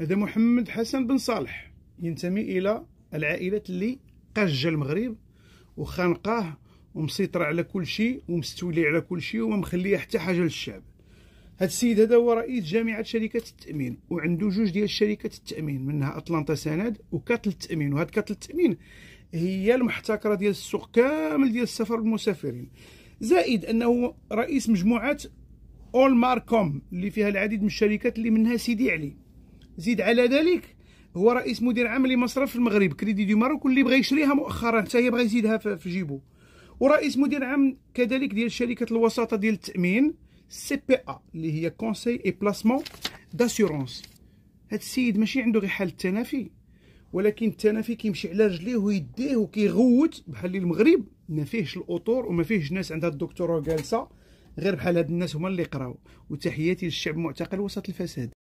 هذا محمد حسن بن صالح ينتمي الى العائله اللي قج المغرب وخانقاه ومسيطر على كل شيء ومستولي على كل شيء وما مخليه حتى حاجه للشعب هذا السيد هذا هو رئيس جامعه شركات التامين وعنده جوج ديال شركات التامين منها اطلانتا سند وكاتل التامين وهاد كاتل التامين هي المحتكره ديال السوق كامل ديال السفر والمسافرين زائد انه رئيس مجموعه اول ماركوم اللي فيها العديد من الشركات اللي منها سيدي علي زيد على ذلك هو رئيس مدير عام لمصرف المغرب كريدي دي ماروك واللي بغى يشريها مؤخرا حتى هي بغى يزيدها في جيبو ورئيس مدير عام كذلك ديال شركه الوساطه ديال التامين سي بي ا إيه، اللي هي كونسي اي بلاسمون داسيورونس هاد السيد ماشي عنده غير حال التنافي ولكن التنافي كيمشي على رجليه ويديه وكيغوت بحال المغرب ما فيهش الاطور وما فيهش ناس عندها الدكتوراه جالسه غير بحال هاد الناس هما اللي قراو وتحياتي للشعب المعتقل وسط الفساد